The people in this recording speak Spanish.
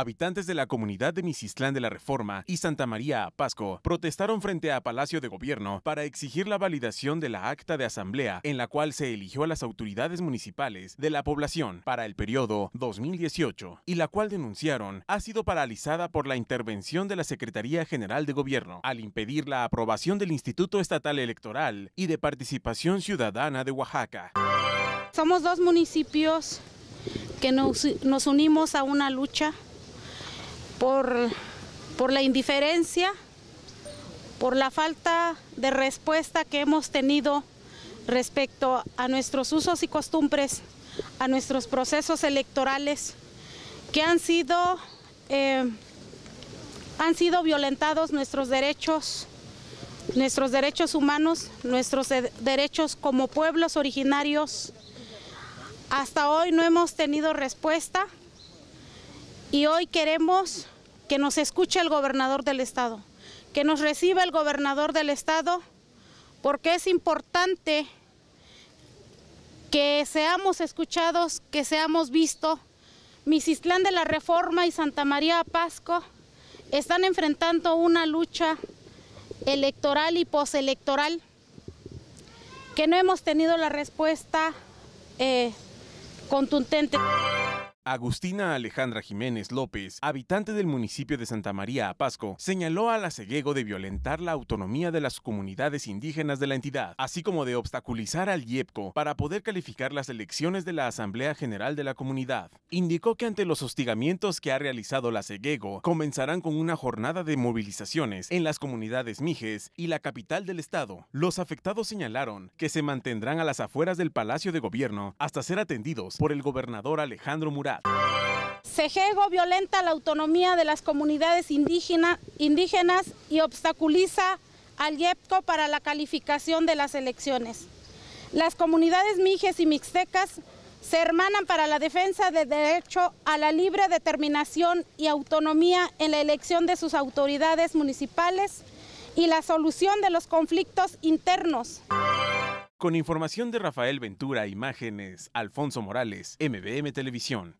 Habitantes de la comunidad de Misistlán de la Reforma y Santa María Apasco protestaron frente a Palacio de Gobierno para exigir la validación de la acta de asamblea en la cual se eligió a las autoridades municipales de la población para el periodo 2018 y la cual denunciaron ha sido paralizada por la intervención de la Secretaría General de Gobierno al impedir la aprobación del Instituto Estatal Electoral y de Participación Ciudadana de Oaxaca. Somos dos municipios que nos, nos unimos a una lucha por, por la indiferencia, por la falta de respuesta que hemos tenido respecto a nuestros usos y costumbres, a nuestros procesos electorales que han sido, eh, han sido violentados nuestros derechos, nuestros derechos humanos, nuestros derechos como pueblos originarios. Hasta hoy no hemos tenido respuesta y hoy queremos que nos escuche el gobernador del estado, que nos reciba el gobernador del estado, porque es importante que seamos escuchados, que seamos vistos. Misislán de la Reforma y Santa María Pasco están enfrentando una lucha electoral y postelectoral que no hemos tenido la respuesta eh, contundente. Agustina Alejandra Jiménez López, habitante del municipio de Santa María Apasco, señaló a la CEGUEGO de violentar la autonomía de las comunidades indígenas de la entidad, así como de obstaculizar al IEPCO para poder calificar las elecciones de la Asamblea General de la comunidad. Indicó que ante los hostigamientos que ha realizado la CEGUEGO, comenzarán con una jornada de movilizaciones en las comunidades Mijes y la capital del estado. Los afectados señalaron que se mantendrán a las afueras del Palacio de Gobierno hasta ser atendidos por el gobernador Alejandro Murá. Sejego violenta la autonomía de las comunidades indígenas y obstaculiza al IEPCO para la calificación de las elecciones. Las comunidades mijes y mixtecas se hermanan para la defensa del derecho a la libre determinación y autonomía en la elección de sus autoridades municipales y la solución de los conflictos internos. Con información de Rafael Ventura, imágenes, Alfonso Morales, MBM Televisión.